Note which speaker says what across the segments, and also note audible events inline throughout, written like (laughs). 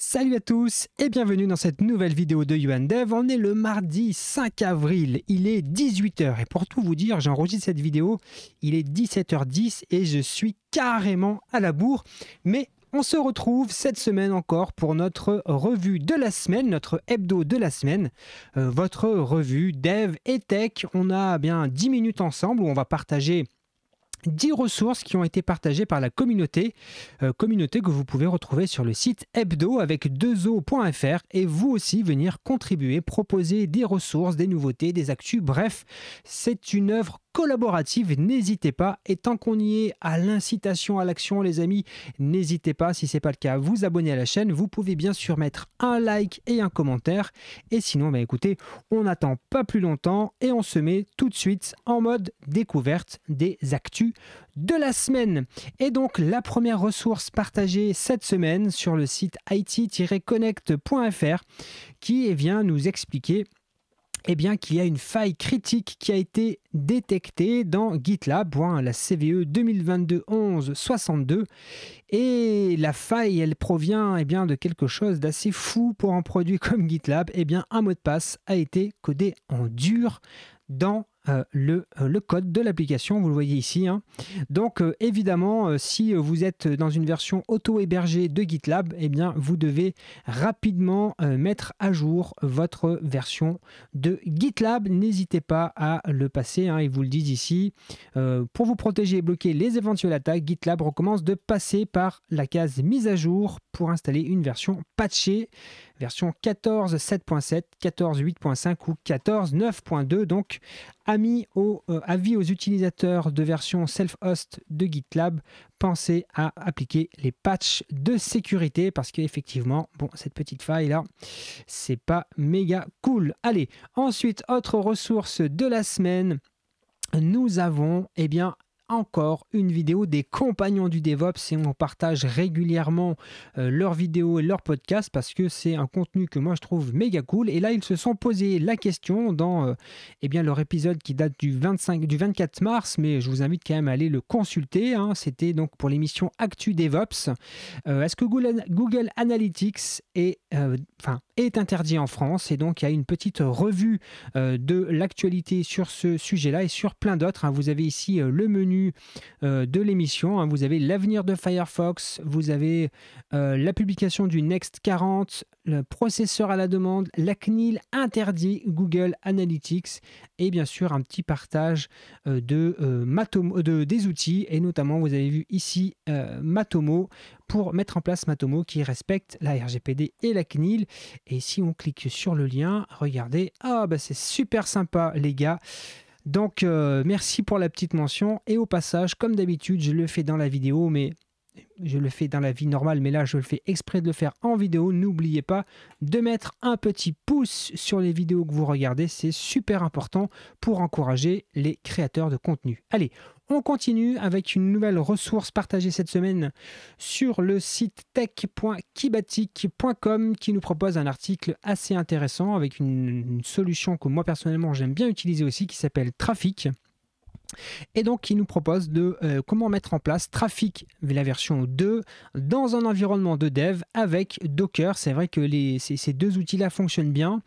Speaker 1: Salut à tous et bienvenue dans cette nouvelle vidéo de Yuan Dev. On est le mardi 5 avril, il est 18h et pour tout vous dire, j'enregistre cette vidéo, il est 17h10 et je suis carrément à la bourre, mais on se retrouve cette semaine encore pour notre revue de la semaine, notre hebdo de la semaine, euh, votre revue dev et tech. On a bien 10 minutes ensemble où on va partager 10 ressources qui ont été partagées par la communauté, euh, communauté que vous pouvez retrouver sur le site hebdo avec 2 et vous aussi venir contribuer, proposer des ressources, des nouveautés, des actus, bref, c'est une œuvre collaborative. N'hésitez pas. Et tant qu'on y est à l'incitation à l'action, les amis, n'hésitez pas, si ce n'est pas le cas, à vous abonner à la chaîne. Vous pouvez bien sûr mettre un like et un commentaire. Et sinon, bah écoutez, on n'attend pas plus longtemps et on se met tout de suite en mode découverte des actus de la semaine. Et donc, la première ressource partagée cette semaine sur le site it-connect.fr qui vient eh nous expliquer eh bien qu'il y a une faille critique qui a été détectée dans GitLab, hein, la CVE 2022-11-62. Et la faille, elle provient eh bien, de quelque chose d'assez fou pour un produit (laughs) comme GitLab. Eh bien, un mot de passe a été codé en dur dans euh, le, euh, le, code de l'application, vous le voyez ici. Hein. Donc euh, évidemment, si vous êtes dans une version auto-hébergée de GitLab, eh bien, vous devez rapidement mettre à jour votre version de GitLab. N'hésitez pas à le passer, hein, ils vous le disent ici. pour vous protéger et bloquer les éventuelles attaques, GitLab recommence de passer par la case mise à jour pour installer une version patchée version 14.7.7, 14.8.5 ou 14.9.2, Donc, euh, avis aux utilisateurs de version self-host de GitLab, pensez à appliquer les patchs de sécurité parce qu'effectivement, bon, cette petite faille là, c'est pas méga cool. Allez, ensuite, autre ressource de la semaine nous avons eh bien, encore une vidéo des compagnons du DevOps et on partage régulièrement euh, leurs vidéos et leurs podcasts parce que c'est un contenu que moi je trouve méga cool. Et là, ils se sont posé la question dans euh, eh bien, leur épisode qui date du, 25, du 24 mars, mais je vous invite quand même à aller le consulter. Hein. C'était donc pour l'émission Actu DevOps. Euh, est-ce que Google, Analytics est, est interdit en France Et donc, il y a une petite revue de l'actualité sur ce sujet-là et sur plein d'autres. Hein. Vous avez ici le menu euh, de l'émission. Hein. Vous avez l'avenir de Firefox, vous avez euh, la publication du Next 40, le processeur à la demande, la CNIL interdit Google Analytics et bien sûr un petit partage euh, de, de, des outils et notamment vous avez vu ici Matomo pour mettre en place Matomo qui respecte la RGPD et la CNIL. Et si on clique sur le lien, regardez, ah, bah c'est super sympa les gars. Donc euh, merci pour la petite mention. Et au passage, comme d'habitude, je le fais dans la vidéo, mais je le fais dans la vie normale, mais là je le fais exprès de le faire en vidéo. N'oubliez pas de mettre un petit pouce sur les vidéos que vous regardez, c'est super important pour encourager les créateurs de contenu. Allez, on continue avec une nouvelle ressource partagée cette semaine sur le site tech.kibatic.com qui nous propose un article assez intéressant avec une, solution que moi personnellement j'aime bien utiliser aussi qui s'appelle Trafic et donc, il nous propose de euh, comment mettre en place Trafic, la version 2, dans un environnement de dev avec Docker. C'est vrai que ces, deux outils-là fonctionnent bien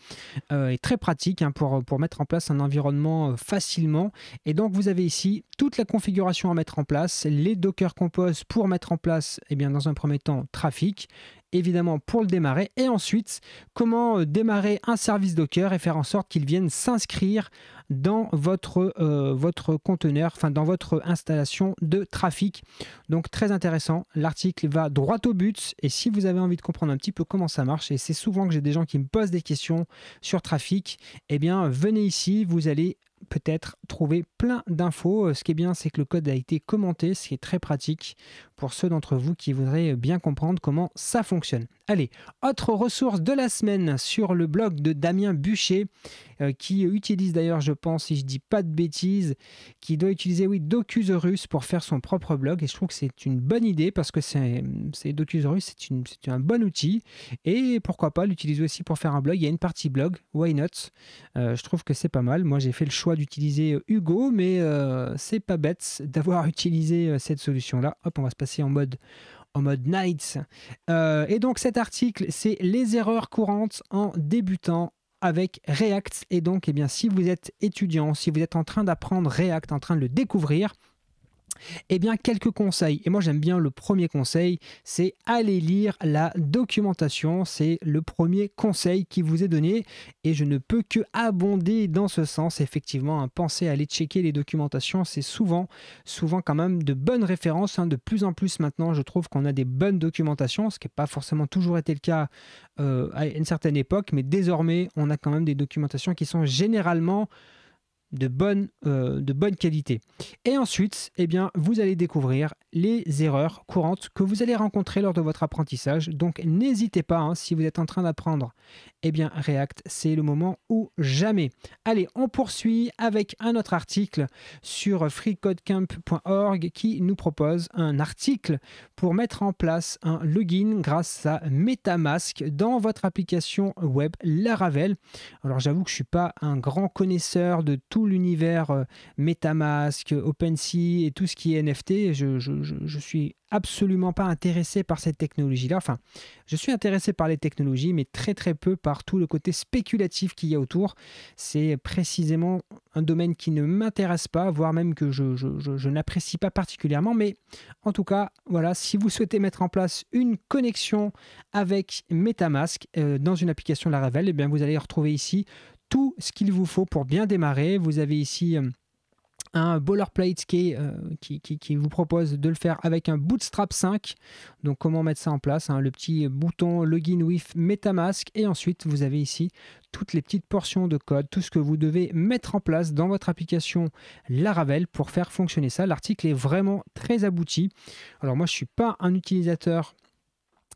Speaker 1: euh, et très pratiques hein, pour, pour mettre en place un environnement euh, facilement. Et donc, vous avez ici toute la configuration à mettre en place, les Docker Compose pour mettre en place, eh bien, dans un premier temps, Trafic évidemment pour le démarrer et ensuite comment euh, démarrer un service Docker et faire en sorte qu'il vienne s'inscrire dans votre, euh, votre conteneur, enfin dans votre installation de trafic. Donc très intéressant, l'article va droit au but et si vous avez envie de comprendre un petit peu comment ça marche, et c'est souvent que j'ai des gens qui me posent des questions sur trafic, eh bien venez ici, vous allez peut-être trouver plein d'infos. Euh, ce qui est bien, c'est que le code a été commenté, ce qui est très pratique pour ceux d'entre vous qui voudraient bien comprendre comment ça fonctionne. Allez, autre ressource de la semaine sur le blog de Damien Bûcher, euh, qui utilise d'ailleurs, je pense, si je dis pas de bêtises, qui doit utiliser, oui, Docusaurus pour faire son propre blog. Et je trouve que c'est une bonne idée parce que c'est Docusaurus, c'est un bon outil. Et pourquoi pas l'utiliser aussi pour faire un blog. Il y a une partie blog, why not euh, Je trouve que c'est pas mal. Moi, j'ai fait le choix d'utiliser euh, Hugo, mais c'est pas bête d'avoir (laughs) utilisé cette solution-là. Hop, on va se passer en mode en mode Nights. Euh, et donc cet article, c'est les erreurs courantes en débutant avec React. Et donc, eh bien, si vous êtes étudiant, si vous êtes en train d'apprendre React, en train de le découvrir, eh bien, quelques conseils. Et moi, j'aime bien le premier conseil, c'est aller lire la documentation. C'est le premier conseil qui vous est donné. Et je ne peux que abonder dans ce sens. Effectivement, hein, pensez à aller checker les documentations. C'est souvent, souvent quand même de bonnes références. Hein. De plus en plus maintenant, je trouve qu'on a des bonnes documentations, ce qui n'est pas forcément toujours été le cas euh, à une certaine époque. Mais désormais, on a quand même des documentations qui sont généralement de bonne, euh, de bonne qualité. Et ensuite, eh bien, vous allez découvrir les erreurs courantes que vous allez rencontrer lors de votre apprentissage. Donc n'hésitez pas, hein, si vous êtes en train d'apprendre, eh bien React, c'est le moment ou jamais. Allez, on poursuit avec un autre article sur freecodecamp.org qui nous propose un article pour mettre en place un login grâce à MetaMask dans votre application web Laravel. Alors j'avoue que je ne suis pas un grand connaisseur de tout l'univers euh, Metamask, euh, OpenSea et tout ce qui est NFT. Je, ne suis absolument pas intéressé par cette technologie-là. Enfin, je suis intéressé par les technologies, mais très très peu par tout le côté spéculatif qu'il y a autour. C'est précisément un domaine qui ne m'intéresse pas, voire même que je, n'apprécie pas particulièrement. Mais en tout cas, voilà, si vous souhaitez mettre en place une connexion avec MetaMask euh, dans une application Laravel, eh bien vous allez retrouver ici tout ce qu'il vous faut pour bien démarrer. Vous avez ici euh, un boilerplate euh, qui, qui, vous propose de le faire avec un Bootstrap 5. Donc comment mettre ça en place hein? Le petit bouton Login with Metamask. Et ensuite, vous avez ici toutes les petites portions de code, tout ce que vous devez mettre en place dans votre application Laravel pour faire fonctionner ça. L'article est vraiment très abouti. Alors moi, je suis pas un utilisateur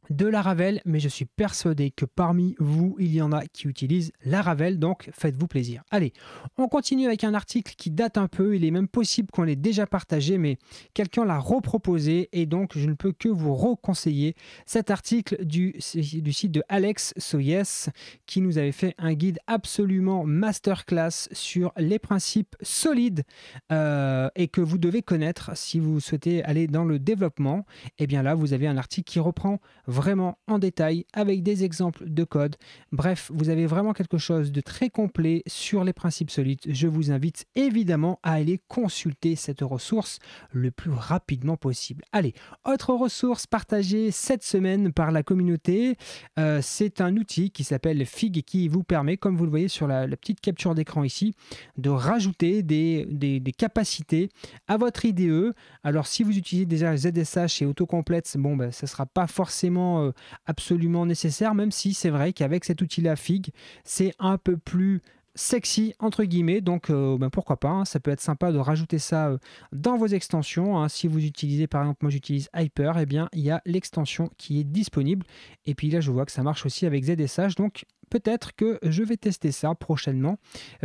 Speaker 1: de la Ravel, mais je suis persuadé que parmi vous, il y en a qui utilisent la Ravel, donc faites-vous plaisir. Allez, on continue avec un article qui date un peu, il est même possible qu'on l'ait déjà partagé, mais quelqu'un l'a reproposé, et donc je ne peux que vous reconseiller cet article du, site de Alex Soyes, qui nous avait fait un guide absolument masterclass sur les principes solides euh, et que vous devez connaître si vous souhaitez aller dans le développement. Et eh bien là, vous avez un article qui reprend vraiment en détail avec des exemples de code. Bref, vous avez vraiment quelque chose de très complet sur les principes solides. Je vous invite évidemment à aller consulter cette ressource le plus rapidement possible. Allez, autre ressource partagée cette semaine par la communauté, euh, c'est un outil qui s'appelle Fig qui vous permet, comme vous le voyez sur la, petite capture d'écran ici, de rajouter des, capacités à votre IDE. Alors si vous utilisez déjà ZSH et autocomplete, bon, ben, ça ne sera pas forcément euh, absolument, nécessaire, même si c'est vrai qu'avec cet outil-là, FIG, c'est un peu plus sexy entre guillemets donc euh, ben pourquoi pas hein. ça peut être sympa de rajouter ça euh, dans vos extensions hein. si vous utilisez par exemple moi j'utilise Hyper et eh bien il y a l'extension qui est disponible et puis là je vois que ça marche aussi avec ZSH donc peut-être que je vais tester ça prochainement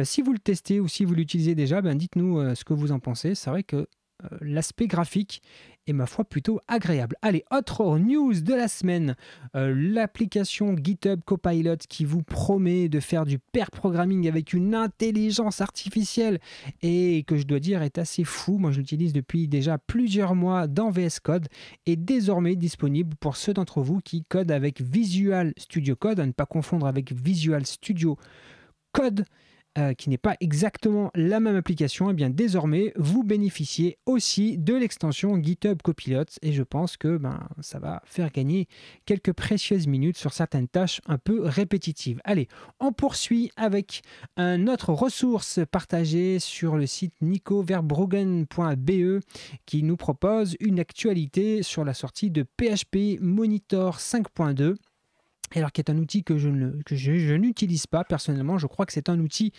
Speaker 1: si vous le testez ou si vous l'utilisez déjà ben dites nous ce que vous en pensez c'est vrai que euh, l'aspect graphique est ma foi plutôt agréable. Allez, autre news de la semaine, euh, l'application GitHub Copilot qui vous promet de faire du pair programming avec une intelligence artificielle et que je dois dire est assez fou. Moi, je l'utilise depuis déjà plusieurs mois dans VS Code et désormais disponible pour ceux d'entre vous qui codent avec Visual Studio Code, à ne pas confondre avec Visual Studio Code euh, qui n'est pas exactement la même application, et eh bien désormais vous bénéficiez aussi de l'extension GitHub Copilot et je pense que ben, ça va faire gagner quelques précieuses minutes sur certaines tâches un peu répétitives. Allez, on poursuit avec un autre ressource partagée sur le site nicoverbrogen.be qui nous propose une actualité sur la sortie de PHP Monitor 5.2 alors qui est un outil que je, ne, je n'utilise pas personnellement. Je crois que c'est un outil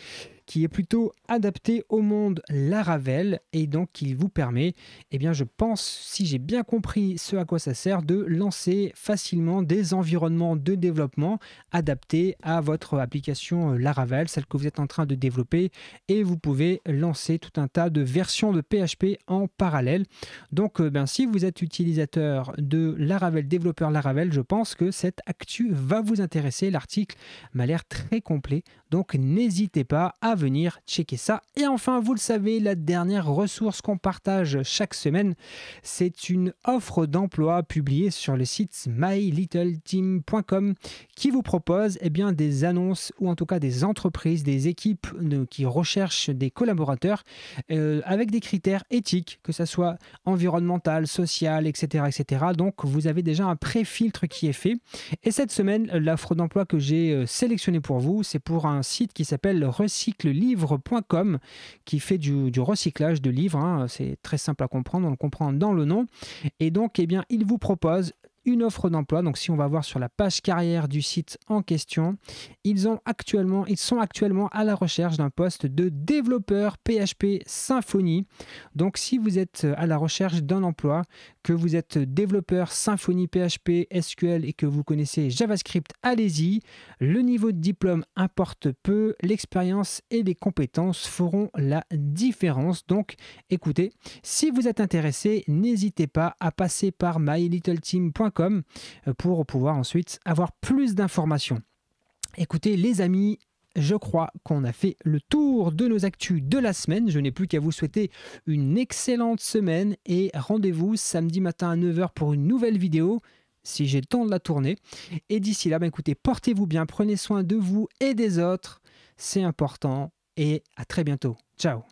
Speaker 1: qui est plutôt adapté au monde Laravel et donc qui vous permet, eh bien je pense, si j'ai bien compris ce à quoi ça sert, de lancer facilement des environnements de développement adaptés à votre application Laravel, celle que vous êtes en train de développer, et vous pouvez lancer tout un tas de versions de PHP en parallèle. Donc euh, ben, si vous êtes utilisateur de Laravel, développeur Laravel, je pense que cette actu va vous intéresser. L'article m'a l'air très complet donc n'hésitez pas à venir checker ça. Et enfin, vous le savez, la dernière ressource qu'on partage chaque semaine, c'est une offre d'emploi publiée sur le site mylittleteam.com qui vous propose eh bien, des annonces ou en tout cas des entreprises, des équipes qui recherchent des collaborateurs euh, avec des critères éthiques, que ce soit environnemental, social, etc., etc. Donc vous avez déjà un pré-filtre qui est fait. Et cette semaine, l'offre d'emploi que j'ai euh, sélectionnée pour vous, c'est pour un site qui s'appelle recyclelivre.com qui fait du, recyclage de livres. Hein. C'est très simple à comprendre, on le comprend dans le nom. Et donc, eh bien, il vous propose une offre d'emploi. Donc si on va voir sur la page carrière du site en question, ils, ont actuellement, ils sont actuellement à la recherche d'un poste de développeur PHP Symfony. Donc si vous êtes euh, à la recherche d'un emploi, que vous êtes développeur Symfony PHP SQL et que vous connaissez JavaScript, allez-y. Le niveau de diplôme importe peu, l'expérience et les compétences feront la différence. Donc écoutez, si vous êtes intéressé, n'hésitez pas à passer par mylittleteam.com euh, pour pouvoir ensuite avoir plus d'informations. Écoutez les amis, je crois qu'on a fait le tour de nos actus de la semaine. Je n'ai plus qu'à vous souhaiter une excellente semaine et rendez-vous samedi matin à 9h pour une nouvelle vidéo si j'ai le temps de la tourner. Et d'ici là, bah, écoutez, portez-vous bien, prenez soin de vous et des autres. C'est important et à très bientôt. Ciao